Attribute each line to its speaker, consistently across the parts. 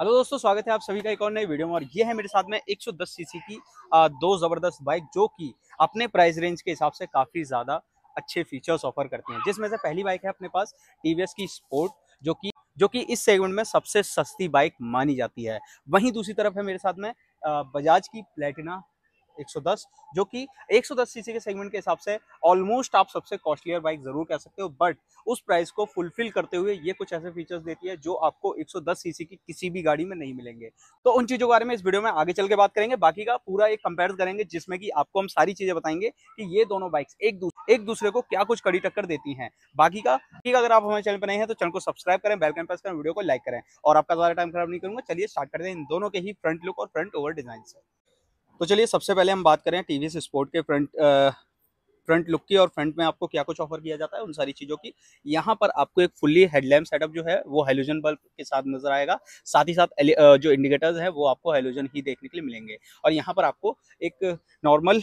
Speaker 1: hello दोस्तों स्वागत है आप सभी का एक और नई वीडियो में और ये है मेरे साथ में 110 सीसी की दो ज़बरदस्त बाइक जो कि अपने प्राइस रेंज के हिसाब से काफ़ी ज़्यादा अच्छे फीचर्स ऑफर करती हैं जिसमें से पहली बाइक है अपने पास टी की स्पोर्ट जो कि जो कि इस सेगमेंट में सबसे सस्ती बाइक मानी जाती है वहीं दूसरी तरफ है मेरे साथ में बजाज की प्लेटिना 110 जो कि 110 सीसी के सेगमेंट के हिसाब से ऑलमोस्ट आप सबसे कॉस्टलियर बाइक जरूर कह सकते हो बट उस प्राइस को फुलफिल करते हुए ये कुछ ऐसे फीचर्स देती है जो आपको 110 सीसी की किसी भी गाड़ी में नहीं मिलेंगे तो उन चीज़ों के बारे में इस वीडियो में आगे चल के बात करेंगे बाकी का पूरा एक कंपेयर करेंगे जिसमें कि आपको हम सारी चीज़ें बताएंगे कि ये दोनों बाइक्स एक दूसरे एक दूसरे को क्या कुछ कड़ी टक्कर देती हैं बाकी का ठीक अगर आप हमारे चैनल पर नहीं है तो चैनल को सब्सक्राइब करें बेलकन प्रेस करें वीडियो को लाइक करें और आपका ज़्यादा टाइम खराब नहीं करूँगा चलिए स्टार्ट करते हैं इन दोनों के ही फ्रंट लुक और फ्रंट ओवर डिजाइन से तो चलिए सबसे पहले हम बात करें टीवीएस स्पोर्ट के फ्रंट फ्रंट लुक की और फ्रंट में आपको क्या कुछ ऑफर किया जाता है उन सारी चीज़ों की यहाँ पर आपको एक फुल्ली हेडलैम्प सेटअप जो है वो हेलोजन बल्ब के साथ नजर आएगा साथ ही साथ जो इंडिकेटर्स है वो आपको हेलोजन ही देखने के लिए मिलेंगे और यहाँ पर आपको एक नॉर्मल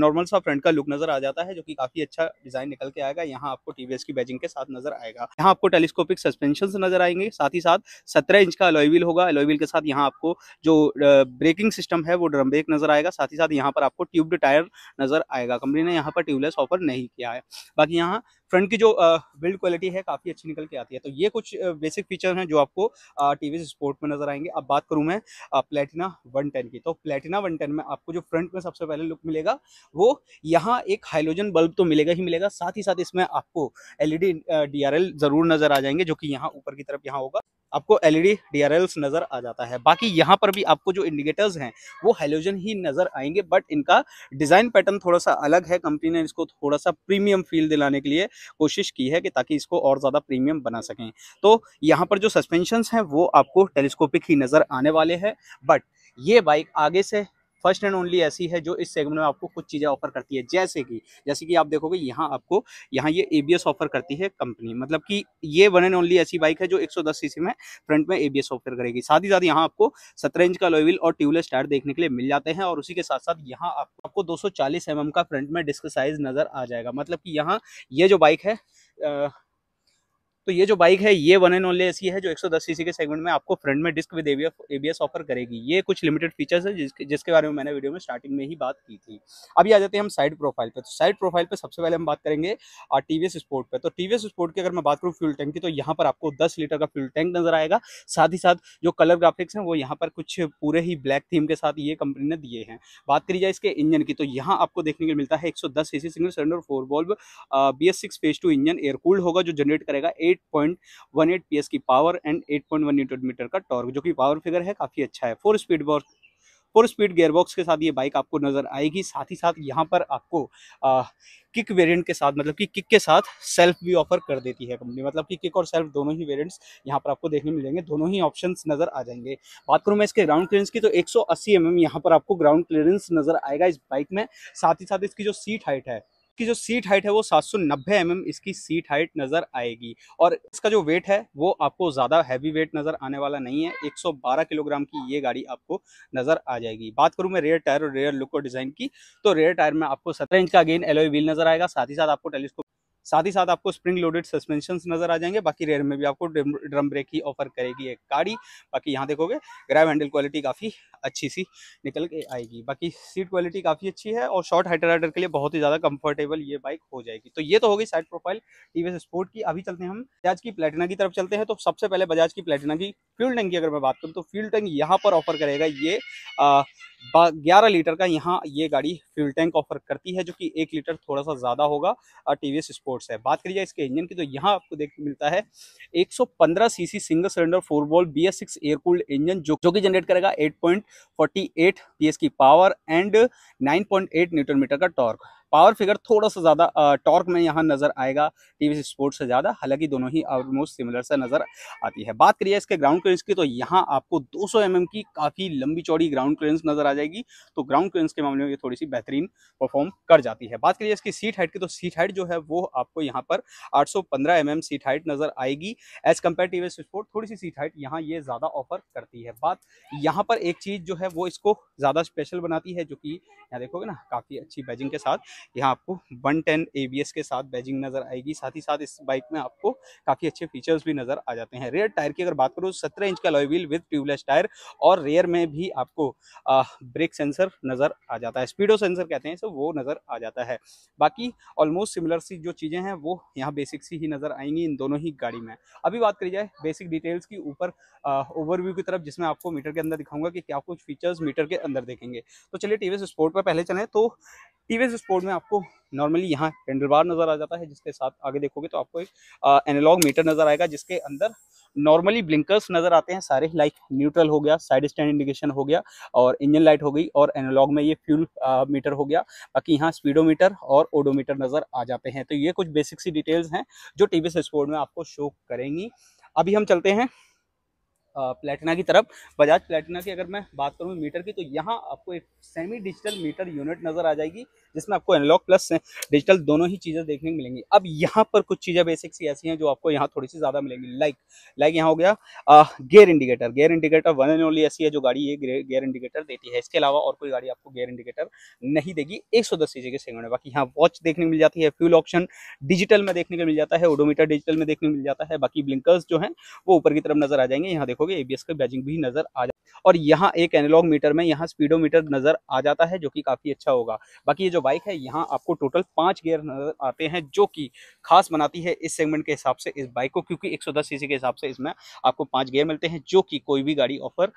Speaker 1: नॉर्मल सा फ्रंट का लुक नजर आ जाता है जो की काफ़ी अच्छा डिज़ाइन निकल के आएगा यहाँ आपको टीवीएस की बैजिंग के साथ नजर आएगा यहाँ आपको टेलीस्कोपिक सस्पेंशन नजर आएंगे साथ ही साथ सत्रह इंच का अलोईविल होगा अलोईविल के साथ यहाँ आपको जो ब्रेकिंग सिस्टम है वो ड्रम ब्रेक नजर आएगा साथ ही साथ यहाँ पर आपको ट्यूब्ड टायर नजर आएगा कंपनी ने यहाँ पर ट्यूबलेस कांग्रेस ऑफर नहीं किया है बाकी यहाँ फ्रंट की जो बिल्ड क्वालिटी है काफ़ी अच्छी निकल के आती है तो ये कुछ बेसिक फीचर हैं जो आपको टी वी स्पोर्ट में नजर आएंगे अब बात करूँ मैं प्लेटिना वन टेन की तो प्लेटिना वन टेन में आपको जो फ्रंट में सबसे पहले लुक मिलेगा वो यहाँ एक हाइलोजन बल्ब तो मिलेगा ही मिलेगा साथ ही साथ इसमें आपको एल एलईडी डीआरएल जरूर नजर आ जाएंगे जो कि यहाँ ऊपर की तरफ यहाँ होगा आपको एलईडी डीआरएल्स नज़र आ जाता है बाकी यहाँ पर भी आपको जो इंडिकेटर्स हैं वो हेलोजन ही नज़र आएंगे बट इनका डिज़ाइन पैटर्न थोड़ा सा अलग है कंपनी ने इसको थोड़ा सा प्रीमियम फील दिलाने के लिए कोशिश की है कि ताकि इसको और ज़्यादा प्रीमियम बना सकें तो यहाँ पर जो सस्पेंशन हैं वो आपको टेलीस्कोपिक ही नज़र आने वाले हैं बट ये बाइक आगे से फर्स्ट एंड ओनली ऐसी है जो इस सेगमेंट में आपको कुछ चीज़ें ऑफर करती है जैसे कि जैसे कि आप देखोगे यहाँ आपको यहाँ ये ए ऑफर करती है कंपनी मतलब कि ये वन एंड ओनली ऐसी बाइक है जो एक सौ में फ्रंट में ए ऑफर करेगी साथ ही साथ यहाँ आपको सत्रह इंच का लोविल और ट्यूबलेस टायर देखने के लिए मिल जाते हैं और उसी के साथ साथ यहाँ आपको दो सौ mm का फ्रंट में डिस्क साइज नज़र आ जाएगा मतलब कि यहाँ ये जो बाइक है तो ये जो बाइक है ये वन एंड ओनली ऐसी है जो 110 सीसी के सेगमेंट में आपको फ्रंट में डिस्क विद एबीएस ऑफर करेगी ये कुछ लिमिटेड फीचर्स है जिसके जिसके बारे में मैंने वीडियो में स्टार्टिंग में ही बात की थी अभी आ जाते हैं हम साइड प्रोफाइल पर तो साइड प्रोफाइल पर सबसे पहले हम बात करेंगे टी वी स्पोर्ट पर तो टी वी स्पोर्ट की अगर मैं बात करूँ फ्यूल टैंक की तो यहाँ पर आपको दस लीटर का फ्यूल टैंक नजर आएगा साथ ही साथ जो कलर ग्राफिक्स हैं वो यहाँ पर कुछ पूरे ही ब्लैक थीम के साथ ये कंपनी ने दिए हैं बात करी जाए इसके इंजन की तो यहाँ आपको देखने को मिलता है एक सौ दस सीसी सिंगल सिलेंडर फोर बॉल्ब B S six phase two engine air cooled होगा जो जनरेट करेगा एट 8.18 पीएस की पावर एंड 8.1 पॉइंट मीटर का टॉर्क जो कि पावर फिगर है काफ़ी अच्छा है four speed box four speed gearbox के साथ ये बाइक आपको नज़र आएगी साथ ही साथ यहाँ पर आपको आ, किक वेरिएंट के साथ मतलब कि किक के साथ सेल्फ भी ऑफर कर देती है कंपनी मतलब कि किक और सेल्फ दोनों ही वेरिएंट्स यहाँ पर आपको देखने मिलेंगे दोनों ही ऑप्शंस नज़र आ जाएंगे बात करूँ मैं इसके ग्राउंड क्लियरेंस की तो 180 सौ mm यहाँ पर आपको ग्राउंड क्लियरेंस नज़र आएगा इस बाइक में साथ ही साथ इसकी जो सीट हाइट है इसकी जो सीट हाइट है वो 790 सौ mm इसकी सीट हाइट नज़र आएगी और इसका जो वेट है वो आपको ज़्यादा हैवी वेट नज़र आने वाला नहीं है 112 किलोग्राम की ये गाड़ी आपको नज़र आ जाएगी बात करूँ मैं रेयर टायर और रेयर लुक और डिज़ाइन की तो रेयर टायर में आपको सत्रह इंच का अगेन एलोई व्हील नज़र आएगा साथ ही साथ आपको टेलीस्कोप साथ ही साथ आपको स्प्रिंग लोडेड सस्पेंशन नजर आ जाएंगे बाकी रेयर में भी आपको ड्रम ब्रेक ही ऑफर करेगी एक गाड़ी बाकी यहाँ देखोगे ग्रैब हैंडल क्वालिटी काफ़ी अच्छी सी निकल के आएगी बाकी सीट क्वालिटी काफ़ी अच्छी है और शॉर्ट हाइटर राइडर के लिए बहुत ही ज़्यादा कंफर्टेबल ये बाइक हो जाएगी तो ये तो होगी साइड प्रोफाइल टी स्पोर्ट की अभी चलते हैं हम बजाज की प्लेटिना की तरफ चलते हैं तो सबसे पहले बजाज की प्लेटिना की फ्यूल टैंक की अगर मैं बात करूँ तो फ्यूल टैंक यहाँ पर ऑफर करेगा ये ग्यारह लीटर का यहाँ ये गाड़ी फ्यूल टैंक ऑफर करती है जो कि एक लीटर थोड़ा सा ज़्यादा होगा टी वी स्पोर्ट्स है बात करी जाए इसके इंजन की तो यहाँ आपको देख मिलता है 115 cc single cylinder four valve B S six air cooled engine जो जो कि जनरेट करेगा 8.48 पॉइंट की पावर एंड 9.8 न्यूटन मीटर का टॉर्क पावर फिगर थोड़ा सा ज़्यादा टॉर्क में यहाँ नज़र आएगा टीवी स्पोर्ट्स से ज़्यादा हालांकि दोनों ही ऑलमोस्ट सिमिलर सा नज़र आती है बात करिए इसके ग्राउंड क्लियरेंस की तो यहाँ आपको 200 mm की काफ़ी लंबी चौड़ी ग्राउंड क्लियरेंस नज़र आ जाएगी तो ग्राउंड क्लियरेंस के मामले में ये थोड़ी सी बेहतरीन परफॉर्म कर जाती है बात करिए इसकी सीट हाइट की तो सीट हाइट जो है वो आपको यहाँ पर आठ सौ सीट हाइट नज़र आएगी एज़ कम्पेयर टी स्पोर्ट थोड़ी सी सीट हाइट यहाँ ये ज़्यादा ऑफर करती है बात यहाँ पर एक चीज़ जो है वो इसको ज़्यादा स्पेशल बनाती है जो कि यहाँ देखोगे ना काफ़ी अच्छी बैजिंग के साथ यहाँ आपको वन टेन के साथ बैजिंग नज़र आएगी साथ ही साथ इस बाइक में आपको काफ़ी अच्छे फीचर्स भी नज़र आ जाते हैं रेयर टायर की अगर बात करूँ सत्रह इंच का व्हील विद ट्यूबलेस टायर और रेयर में भी आपको ब्रेक सेंसर नज़र आ जाता है स्पीडो सेंसर कहते हैं सो वो नज़र आ जाता है बाकी ऑलमोस्ट सिमिलर सी जो चीज़ें हैं वो यहाँ बेसिक सी ही नज़र आएंगी इन दोनों ही गाड़ी में अभी बात करी जाए बेसिक डिटेल्स की ऊपर ओवरव्यू की तरफ जिसमें आपको मीटर के अंदर दिखाऊंगा कि क्या कुछ फीचर्स मीटर के अंदर देखेंगे तो चलिए टी स्पोर्ट पर पहले चलें तो टीवीएस स्पोर्ट में आपको नॉर्मली यहाँ हैंडल बार नज़र आ जाता है जिसके साथ आगे देखोगे तो आपको एक एनालॉग मीटर नज़र आएगा जिसके अंदर नॉर्मली ब्लिंकर्स नज़र आते हैं सारे लाइक न्यूट्रल हो गया साइड स्टैंड इंडिकेशन हो गया और इंजन लाइट हो गई और एनालॉग में ये फ्यूल मीटर हो गया बाकी यहाँ स्पीडोमीटर और ओडोमीटर नज़र आ जाते हैं तो ये कुछ बेसिक सी डिटेल्स हैं जो टीवीएस स्पोर्ट में आपको शो करेंगी अभी हम चलते हैं प्लेटिना की तरफ बजाज प्लेटिना की अगर मैं बात करूँ मीटर की तो यहाँ आपको एक सेमी डिजिटल मीटर यूनिट नज़र आ जाएगी जिसमें आपको एनलॉग प्लस डिजिटल दोनों ही चीज़ें देखने को मिलेंगी अब यहाँ पर कुछ चीज़ें बेसिक सी ऐसी हैं जो आपको यहाँ थोड़ी सी ज़्यादा मिलेंगी लाइक लाइक यहाँ हो गया gear indicator gear indicator one and only ऐसी है जो गाड़ी ये गेयर इंडिकेटर देती है इसके अलावा और कोई गाड़ी आपको गेयर इंडिकेटर नहीं देगी एक सौ दस के सेगमेंट में बाकी यहाँ वॉच देखने मिल जाती है फ्यूल ऑप्शन डिजिटल में देखने को मिल जाता है ओडोमीटर डिजिटल में देखने मिल जाता है बाकी ब्लिंकर्स जो है वो ऊपर की तरफ नजर आ जाएंगे यहाँ देखोगे लोगे एबीएस का बैजिंग भी नजर आ और यहाँ एक एनालॉग मीटर में यहाँ स्पीडोमीटर नज़र आ जाता है जो कि काफ़ी अच्छा होगा बाकी ये जो बाइक है यहाँ आपको टोटल पाँच गियर नज़र आते हैं जो कि खास बनाती है इस सेगमेंट के हिसाब से इस बाइक को क्योंकि एक सीसी के हिसाब से इसमें आपको पाँच गियर मिलते हैं जो कि कोई भी गाड़ी ऑफर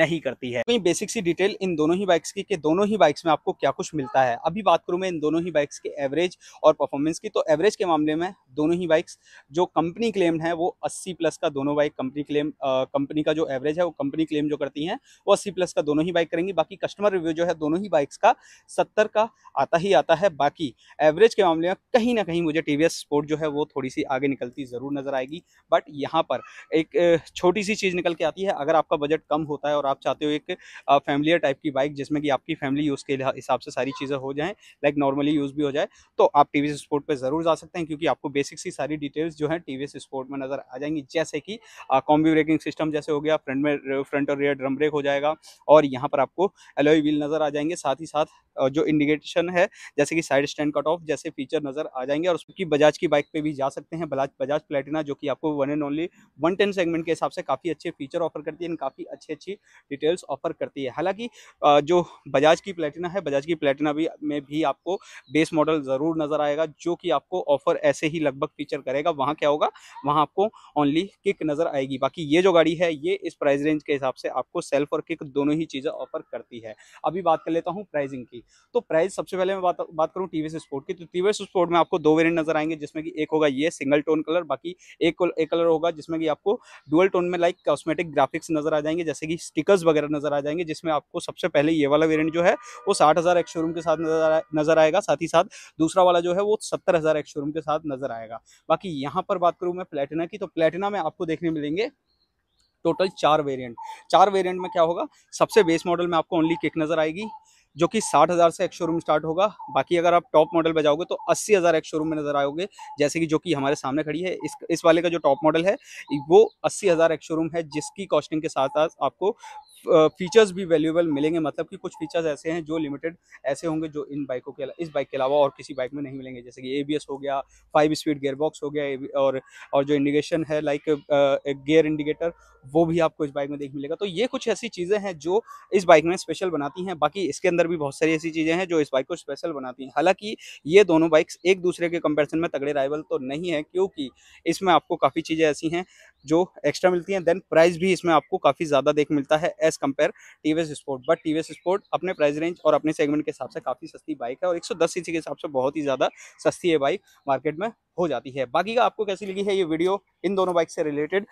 Speaker 1: नहीं करती है बेसिक सी डिटेल इन दोनों ही बाइक्स की दोनों ही बाइक्स में आपको क्या कुछ मिलता है अभी बात करूँ मैं इन दोनों ही बाइक्स के एवरेज और परफॉर्मेंस की तो एवरेज के मामले में दोनों ही बाइक्स जो कंपनी क्लेम्ड है वो अस्सी प्लस का दोनों बाइक कंपनी क्लेम कंपनी का जो एवरेज है वो कंपनी क्लेम जो करती है है वो सी प्लस का दोनों ही बाइक करेंगी बाकी कस्टमर रिव्यू जो है दोनों ही बाइक्स का सत्तर का आता ही आता है बाकी एवरेज के मामले में कहीं ना कहीं मुझे टी स्पोर्ट जो है वो थोड़ी सी आगे निकलती ज़रूर नज़र आएगी बट यहाँ पर एक छोटी सी चीज़ निकल के आती है अगर आपका बजट कम होता है और आप चाहते हो एक फैमिलियर टाइप की बाइक जिसमें कि आपकी फैमिली यूज़ के हिसाब से सारी चीज़ें हो जाएँ लाइक नॉर्मली यूज़ भी हो जाए तो आप टी स्पोर्ट पर ज़रूर जा सकते हैं क्योंकि आपको बेसिक सी सारी डिटेल्स जो हैं टी स्पोर्ट में नज़र आ जाएंगी जैसे कि कॉम्बी ब्रेकिंग सिस्टम जैसे हो गया फ्रंट में फ्रंट और रियर ड्रम ब्रेक हो जाएगा और यहाँ पर आपको एलोई व्हील नज़र आ जाएंगे साथ ही साथ जो इंडिकेशन है जैसे कि साइड स्टैंड कट ऑफ जैसे फीचर नज़र आ जाएंगे और उसकी बजाज की बाइक पे भी जा सकते हैं बजाज बजाज प्लेटिना जो कि आपको one and only one ten segment के हिसाब से काफ़ी अच्छे फीचर ऑफर करती है काफ़ी अच्छी अच्छी डिटेल्स ऑफर करती है हालांकि जो बजाज की प्लेटिना है बजाज की प्लेटिना भी में भी आपको बेस मॉडल ज़रूर नज़र आएगा जो कि आपको ऑफर ऐसे ही लगभग फीचर करेगा वहाँ क्या होगा वहाँ आपको ओनली किक नज़र आएगी बाकी ये जो गाड़ी है ये इस प्राइस रेंज के हिसाब से आपको आपको सेल्फ और किक दोनों ही चीज़ें ऑफर करती है अभी बात कर लेता हूँ प्राइजिंग की तो प्राइज सबसे पहले मैं बात बात करूँ टीवीएस स्पोर्ट की तो टीवीएस स्पोर्ट में आपको दो वेरियंट नजर आएंगे जिसमें कि एक होगा ये सिंगल टोन कलर बाकी एक एक कलर होगा जिसमें कि आपको डुअल टोन में लाइक कॉस्मेटिक ग्राफिक्स नजर आ जाएंगे जैसे कि स्टिकर्स वगैरह नजर आ जाएंगे जिसमें आपको सबसे पहले ये वाला वेरियंट जो है वो साठ हज़ार एक शोरूम के साथ नजर आएगा साथ ही साथ दूसरा वाला जो है वो सत्तर हज़ार एक शोरूम के साथ नजर आएगा बाकी यहाँ पर बात करूँ मैं प्लेटिना की तो प्लेटिना में आपको देखने मिलेंगे टोटल चार वेरिएंट चार वेरिएंट में क्या होगा सबसे बेस मॉडल में आपको ओनली किक नज़र आएगी जो कि साठ हज़ार से एक शोरूम स्टार्ट होगा बाकी अगर आप टॉप मॉडल पे जाओगे तो अस्सी हज़ार एक शोरूम में नज़र आओगे जैसे कि जो कि हमारे सामने खड़ी है इस इस वाले का जो टॉप मॉडल है वो अस्सी हज़ार एक शोरूम है जिसकी कॉस्टिंग के साथ साथ आपको फीचर्स भी वैल्यूएबल मिलेंगे मतलब कि कुछ फीचर्स ऐसे हैं जो लिमिटेड ऐसे होंगे जो इन बाइकों के इस बाइक के अलावा और किसी बाइक में नहीं मिलेंगे जैसे कि एबीएस हो गया फाइव स्पीड गेयर बॉक्स हो गया और और जो इंडिकेशन है लाइक गेयर इंडिकेटर वो भी आपको इस बाइक में देख मिलेगा तो ये कुछ ऐसी चीज़ें हैं जो इस बाइक में स्पेशल बनाती हैं बाकी इसके अंदर भी बहुत सारी ऐसी चीज़ें हैं जो इस बाइक को स्पेशल बनाती हैं हालाँकि ये दोनों बाइक्स एक दूसरे के कंपेरिजन में तगड़े राइवल तो नहीं है क्योंकि इसमें आपको काफ़ी चीज़ें ऐसी हैं जो एक्स्ट्रा मिलती हैं देन प्राइस भी इसमें आपको काफ़ी ज़्यादा देख मिलता है as compare TVS Sport but TVS Sport अपने प्राइस रेंज और अपने सेगमेंट के हिसाब से काफ़ी सस्ती बाइक है और 110 सीसी के हिसाब से बहुत ही ज़्यादा सस्ती है बाइक मार्केट में हो जाती है बाकी का आपको कैसी लगी है ये वीडियो इन दोनों बाइक से रिलेटेड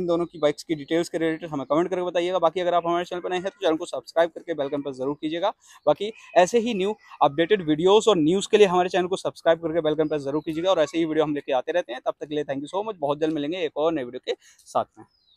Speaker 1: इन दोनों की बाइक्स की डिटेल्स के रिलेटेड हमें कमेंट करके बताइएगा बाकी अगर आप हमारे चैनल पर नए हैं तो चैनल को सब्सक्राइब करके बेलकन पर जरूर कीजिएगा बाकी ऐसे ही न्यू अपडेटेड वीडियोस और न्यूज़ के लिए हमारे चैनल को सब्सक्राइब करके बेलकन पर जरूर कीजिएगा और ऐसे ही वीडियो हम लेके आते रहते हैं तब तक के लिए थैंक यू सो मच बहुत जल्द मिलेंगे एक और नए वीडियो के साथ में